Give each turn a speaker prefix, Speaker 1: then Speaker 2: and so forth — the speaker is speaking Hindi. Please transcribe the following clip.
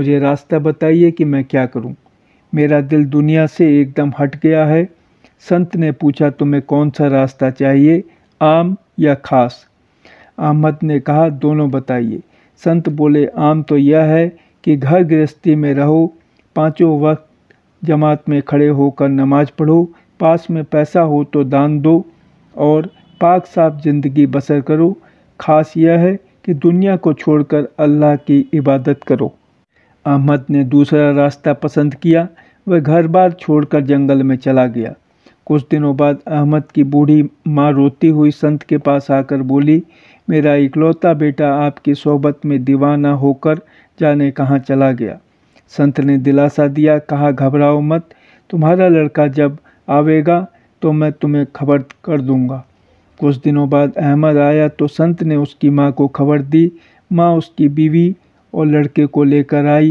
Speaker 1: मुझे रास्ता बताइए कि मैं क्या करूं। मेरा दिल दुनिया से एकदम हट गया है संत ने पूछा तुम्हें कौन सा रास्ता चाहिए आम या खास अहमद ने कहा दोनों बताइए संत बोले आम तो यह है कि घर गृहस्थी में रहो पांचों वक्त जमात में खड़े होकर नमाज पढ़ो पास में पैसा हो तो दान दो और पाक साफ ज़िंदगी बसर करो खास यह है कि दुनिया को छोड़कर अल्लाह की इबादत करो अहमद ने दूसरा रास्ता पसंद किया वह घर बार छोड़कर जंगल में चला गया कुछ दिनों बाद अहमद की बूढ़ी माँ रोती हुई संत के पास आकर बोली मेरा इकलौता बेटा आपकी सोहबत में दीवाना होकर जाने कहाँ चला गया संत ने दिलासा दिया कहा घबराओ मत तुम्हारा लड़का जब आवेगा तो मैं तुम्हें खबर कर दूंगा कुछ दिनों बाद अहमद आया तो संत ने उसकी माँ को खबर दी माँ उसकी बीवी और लड़के को लेकर आई